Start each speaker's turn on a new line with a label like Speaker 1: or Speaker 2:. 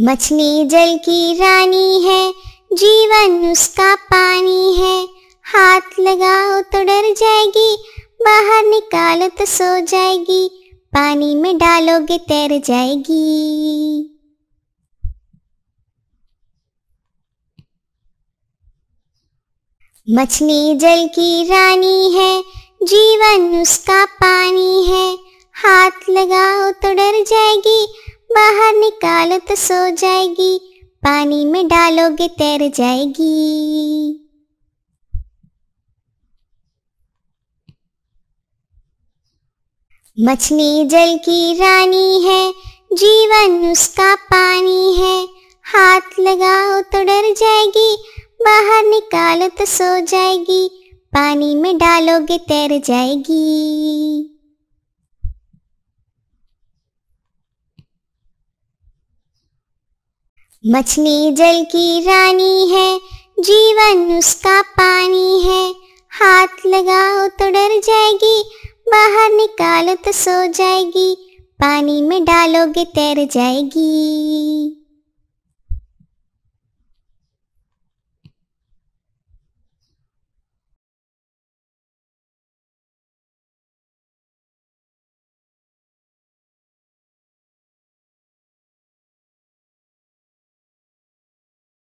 Speaker 1: मछली जल की रानी है जीवन उसका पानी है हाथ लगाओ तो डर जाएगी बाहर निकालो तो सो जाएगी पानी में डालोगे तैर जाएगी
Speaker 2: मछली जल की रानी है
Speaker 1: जीवन उसका पानी है हाथ लगाओ तो डर जाए निकालो तो सो जाएगी पानी में डालोगे तैर
Speaker 2: जाएगी मछली जल की रानी है
Speaker 1: जीवन उसका पानी है हाथ लगाओ तो डर जाएगी बाहर निकालो तो सो जाएगी पानी में डालोगे तैर
Speaker 2: जाएगी मछली जल की रानी है
Speaker 1: जीवन उसका पानी है हाथ लगाओ तो डर जाएगी बाहर निकालो तो सो जाएगी पानी में डालोगे
Speaker 2: तैर जाएगी